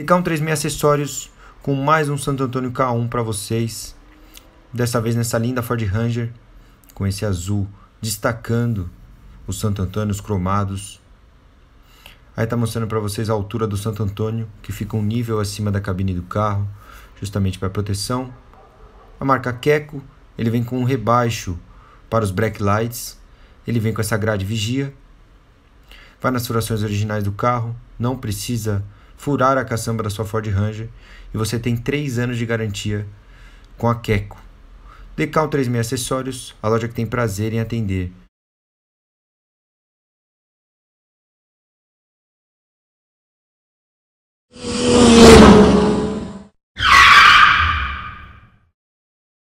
Decão 136 Acessórios com mais um Santo Antônio K1 para vocês. Dessa vez nessa linda Ford Ranger com esse azul destacando os Santo Antônio os cromados. Aí tá mostrando para vocês a altura do Santo Antônio, que fica um nível acima da cabine do carro, justamente para proteção. A marca Keco, ele vem com um rebaixo para os backlights. Ele vem com essa grade vigia. Vai nas furações originais do carro, não precisa furar a caçamba da sua Ford Ranger e você tem 3 anos de garantia com a Keco. Decal 36 Acessórios, a loja que tem prazer em atender.